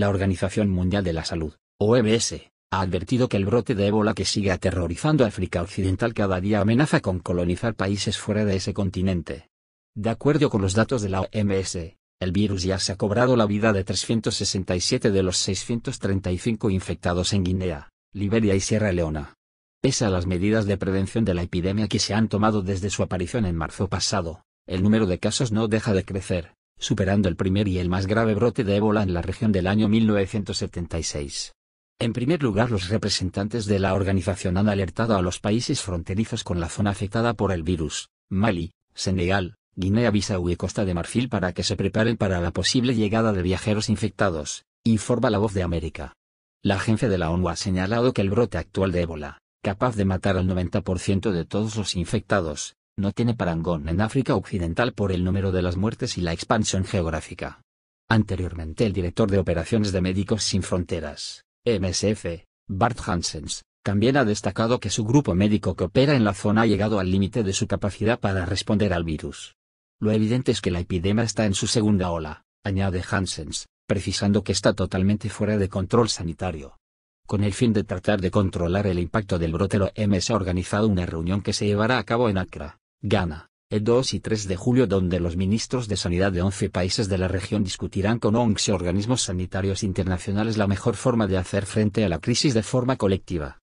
La Organización Mundial de la Salud, OMS, ha advertido que el brote de ébola que sigue aterrorizando África Occidental cada día amenaza con colonizar países fuera de ese continente. De acuerdo con los datos de la OMS, el virus ya se ha cobrado la vida de 367 de los 635 infectados en Guinea, Liberia y Sierra Leona. Pese a las medidas de prevención de la epidemia que se han tomado desde su aparición en marzo pasado, el número de casos no deja de crecer superando el primer y el más grave brote de ébola en la región del año 1976. En primer lugar, los representantes de la organización han alertado a los países fronterizos con la zona afectada por el virus, Mali, Senegal, Guinea-Bissau y Costa de Marfil para que se preparen para la posible llegada de viajeros infectados, informa La Voz de América. La agencia de la ONU ha señalado que el brote actual de ébola, capaz de matar al 90% de todos los infectados, no tiene parangón en África Occidental por el número de las muertes y la expansión geográfica. Anteriormente el director de operaciones de Médicos Sin Fronteras, MSF, Bart Hansens, también ha destacado que su grupo médico que opera en la zona ha llegado al límite de su capacidad para responder al virus. Lo evidente es que la epidemia está en su segunda ola, añade Hansens, precisando que está totalmente fuera de control sanitario. Con el fin de tratar de controlar el impacto del brote, MS ha organizado una reunión que se llevará a cabo en Accra, Ghana, el 2 y 3 de julio donde los ministros de sanidad de 11 países de la región discutirán con y organismos sanitarios internacionales la mejor forma de hacer frente a la crisis de forma colectiva.